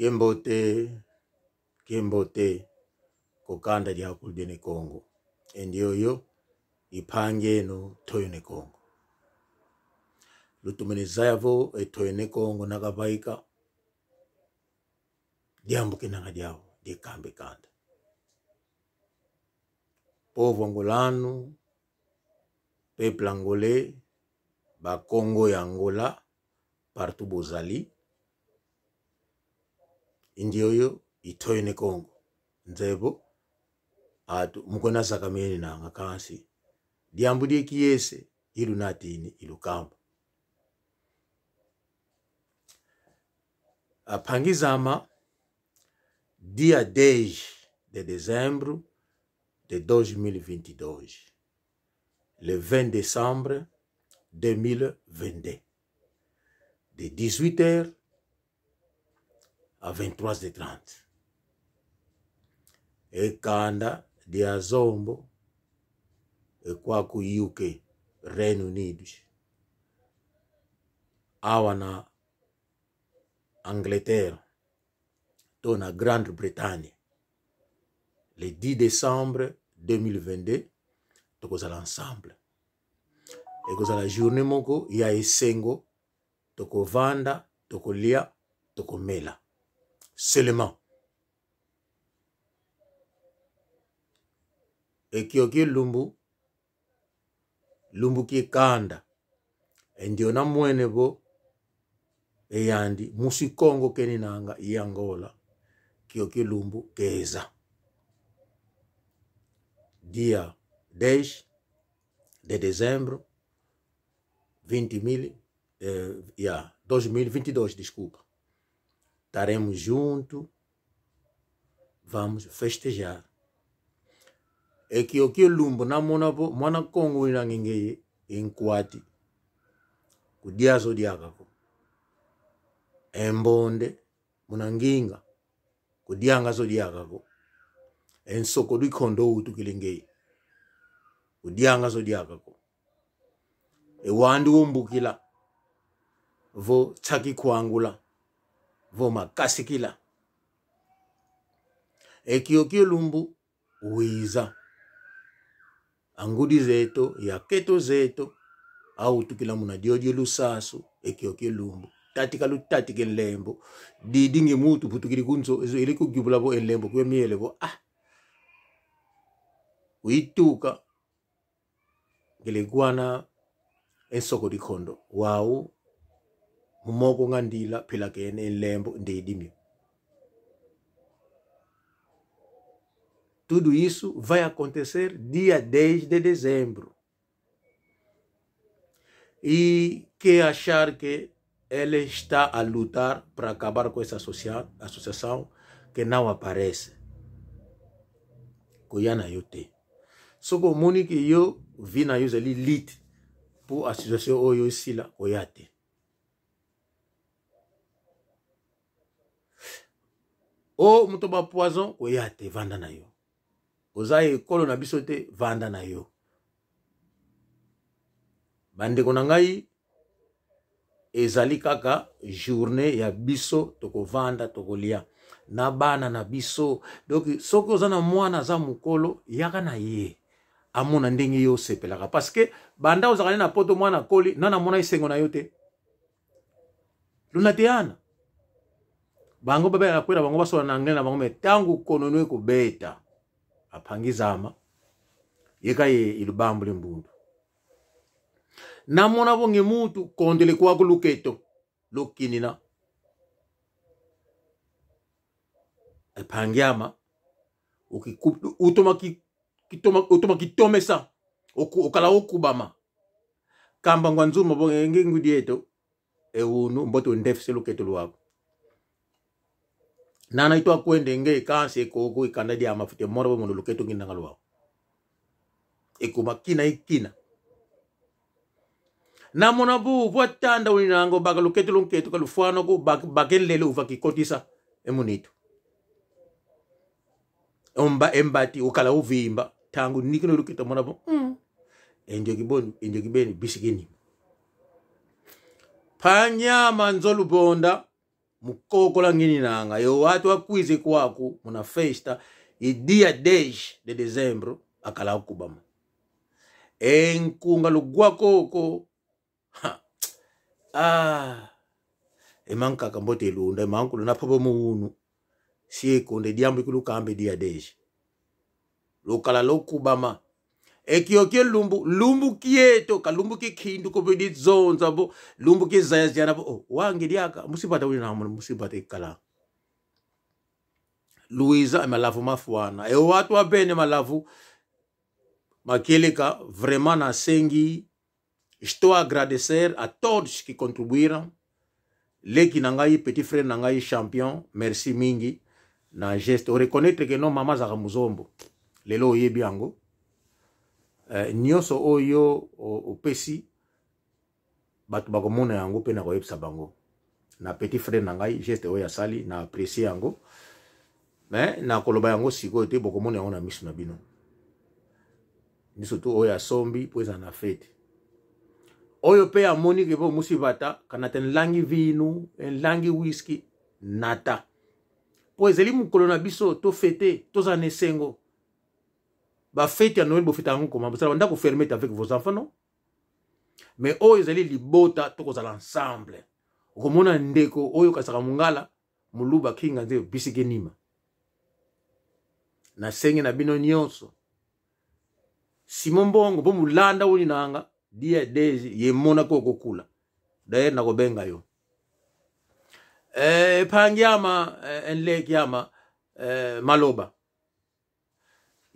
Kembo te, kembo te kukanda lyakulya ne Congo endi yoyo ipange eno toyo ne Congo lutumiriza yavo etoyo ne Congo nakavaika lyambuke nanga lyawo lyekambe kanda povo angolanu peuple angolais bakongo ya angola partout bozali indioyo itoyene kongo nzebo atu mukona sakamene nanga kansi diambu dieki yese ilu natini ilukamba apangizama dia 10 de dezembro de 2022 le 20 décembre 2022 de 18h 23h30 ekanda lya zombo ekwa ku UK Reino Unido awa na Angleterre to na Grande-Bretagne le 10 décembre 2022 tokozala ensemble ekozala journée moko ya esengo tokovanda tokolia tokomela seulement. ekioki lumbu lumbu kikanda endio na mwene bo eyandi musi kongo keni nanga i angola kioki lumbu keza dia 10 de dezembro 20 mil, eh, yeah, 2022, desculpa estaremos juntos, vamos festejar. É que o que lumbo na mona mona Congo ina nginge em kwati. Em diakako. Embonde muna nginga kudianga zo o Ensoko o dia utu kilengei. Kudianga zo um Ewandu umbukila vo tsaki kuangula. voma kasikila ekiyoki olumbu wiza angudi zeto yaketo zeto autukila muna diodie lusasu ekiyoki olumbu tatika lutatike enlembo didingi mutu putukili kunzo ezo ili kugyubulavo enlembo kwemielevo ah uyituka ngelegwana ensoko likhondo wawu ngumoko ngandila phela ke nelembo ndeyidimyo Tudo isso vai acontecer dia 10 de dezembro. E quem achar que ele está a lutar para acabar com essa associação que não aparece. Goiânia eu tenho. Só comunique eu vi na Yuzeli Lit, por associação Oyo Sila Oyate. o moto bapoison oya te vanda na yo oza ekolo na biso te vanda na yo bandeko na ngai ezali kaka journée ya biso tokovanda tokolia na bana na biso donk soki oza na mwana aza mokolo yaka na ye amona ndenge ye osepelaka parceke banda ozalaka nde na poto mwana akoli na namona esengo na yo te luna te yana bango babengaka kwena bango basola na ngene na bango me ntango konono ekobeta apangi zama yeka ye ilibambula embundu namona bonge mutu kondele kwaku luketo lukinina epangi ama utoma kitomesa okala okubama kambangwa nzuma bonge engengudi eto eunu mboto ndefise luketo lwako nana ito akwende nge ikanse kogo ikanda dia mafute mora bo mondolo keto nginda ngalwa ekuma kina ikina na mona bu bwatanda ulinango baka loketo lonketo kalufano go bakelele uva kikotisa emunito omba embati ukala uvimba tangu nikino lukito mona bo mm. enjo giboni enjo gibeni bisigini panyama nzolubonda mukokolang'inilanga yo watu akwize kwaku muna festa idia 10 de dezembro akala akubama enkunga ha. ah. emankaka mbote elunda emankulu naphoba muunu siekonda ediambo ikulukambe dia 10 lukala lokubama ekiyokye lumbu lumbu kiyeto kalumbu kikhindu kuve lidzonza vo lumbu kizaya ziyana vo oh, wange lyaka musibata ulinamona musibata ikkalanga luiza emalavu mafuana ewo watu apene malavu makeleka vraiment nasengi estou agradecer a todos que contribuíram leki na ngai petit frère na ngai champion merci mingi na geste oreconnaitre ke no mama azaka muzombo lelo oyebi yango Eh, nyonso oyo opesi bato bakomona yango mpe na koyebisa bango na petit frere na ngai geste oyo asali na apprécie yango me na koloba yango sikoyo te bokomona yango na miso na bino miso tu oyo asombi mpo ezala na fete oyo mpe amoni ke mpo omusi bata kana te nlangi vinu nlangi wiski nata mpo ezali mokolo na biso tofete tozala na esengo bafete ya noel bofeta yango koma bosala bandako fermete avec vos enfants non mais oyo ezali libota tokozala ensemble okomona ndeko oyo okasaka mongala moluba kinga nze obisiki nima nasenge na bino nyonso simon bongo mpo molanda woni na yanga dia dezi yemonaki okokula dayer nakobenga yo eh, epangi ama eh, enleki ama eh, maloba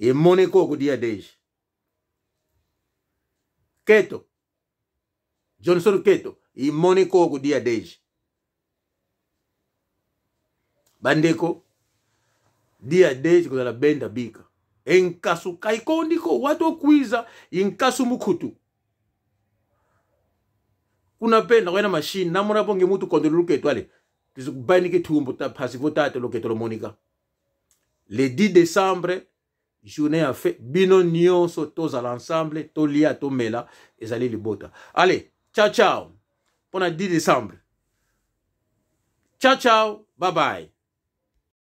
ye mone ko okudiya deji keto johnson keto ye mone ko okudiya deji bandeko dia deji kozala benda bika enkasu kaikondiko watu okwiza inkasu mukutu kuna penda kwena mashini namona ponge mutu kondolo luketo ale tizikubanike tumbo ta phasi votate luketo monika le 10 décembre journée ya fe bino nyonso tozala ensemble tolia tomela ezali libota ale ciao ciao mpona 10 décembre ciao ciao babaye